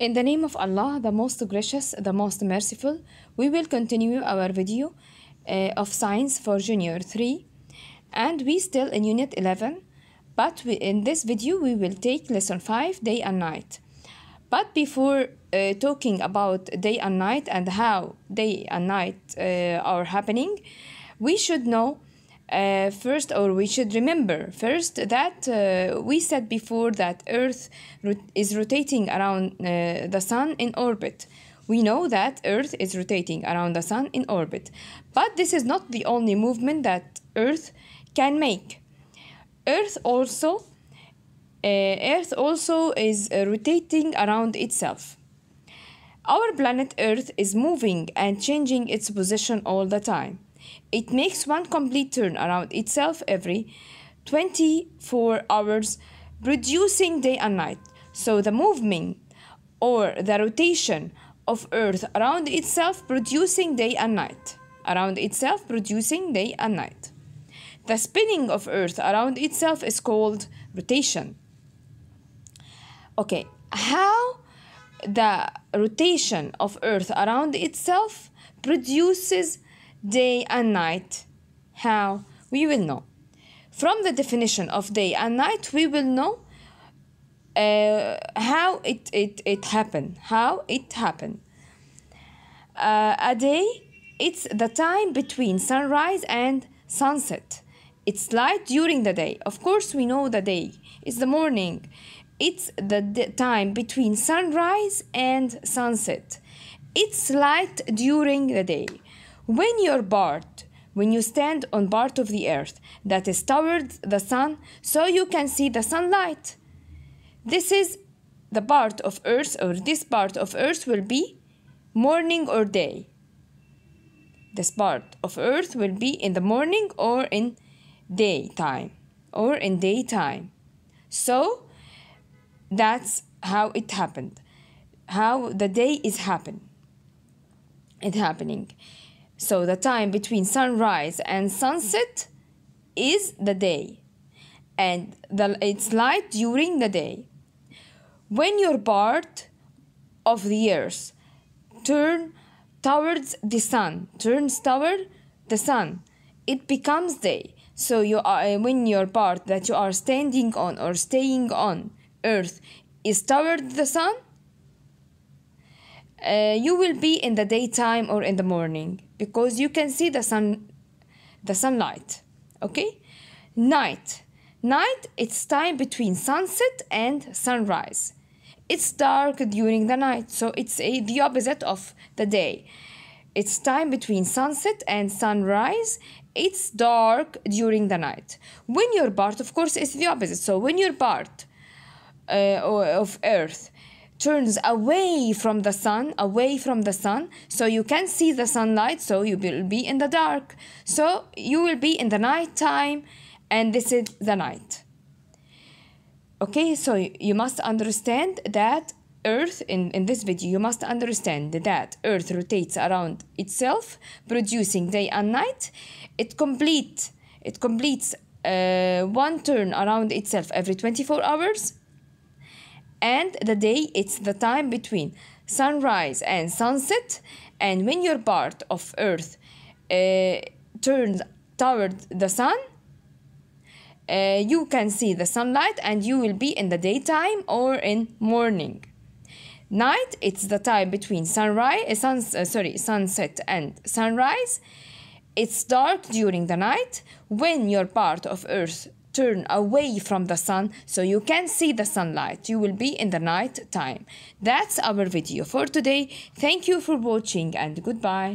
In the name of Allah, the most gracious, the most merciful, we will continue our video uh, of science for junior 3 and we still in unit 11 but we, in this video we will take lesson 5 day and night. But before uh, talking about day and night and how day and night uh, are happening, we should know uh, first, or we should remember first that uh, we said before that Earth rot- is rotating around uh, the Sun in orbit. We know that Earth is rotating around the Sun in orbit, but this is not the only movement that Earth can make. Earth also, uh, Earth also is uh, rotating around itself. Our planet Earth is moving and changing its position all the time. It makes one complete turn around itself every 24 hours, producing day and night. So the movement or the rotation of Earth around itself producing day and night. Around itself producing day and night. The spinning of Earth around itself is called rotation. Okay, how the rotation of Earth around itself produces day and night? How? We will know. From the definition of day and night, we will know uh, how it, it, it happened. How it happened. Uh, a day, it's the time between sunrise and sunset. It's light during the day. Of course, we know the day. It's the morning. It's the d- time between sunrise and sunset. It's light during the day. When you're part, when you stand on part of the earth that is towards the sun, so you can see the sunlight. This is the part of earth, or this part of earth will be morning or day. This part of earth will be in the morning or in daytime, or in daytime. So that's how it happened, how the day is happen, it happening. So the time between sunrise and sunset is the day, and the, it's light during the day. When your part of the Earth turn towards the sun, turns toward the sun, it becomes day. So you are eh, when your part that you are standing on or staying on earth is toward the sun, uh, you will be in the daytime or in the morning because you can see the sun the sunlight okay night night it's time between sunset and sunrise it's dark during the night so it's a, the opposite of the day it's time between sunset and sunrise it's dark during the night when your part of course is the opposite so when your part uh, of earth turns away from the sun, away from the sun, so you can see the sunlight, so you will be in the dark. So you will be in the night time, and this is the night. Okay, so you must understand that Earth, in, in this video, you must understand that Earth rotates around itself, producing day and night. It complete, it completes uh, one turn around itself every 24 hours and the day it's the time between sunrise and sunset and when your part of earth uh, turns toward the sun uh, you can see the sunlight and you will be in the daytime or in morning night it's the time between sunrise uh, sun, uh, sorry sunset and sunrise it's dark during the night when your part of earth turn away from the sun so you can see the sunlight. You will be in the night time. That's our video for today. Thank you for watching and goodbye.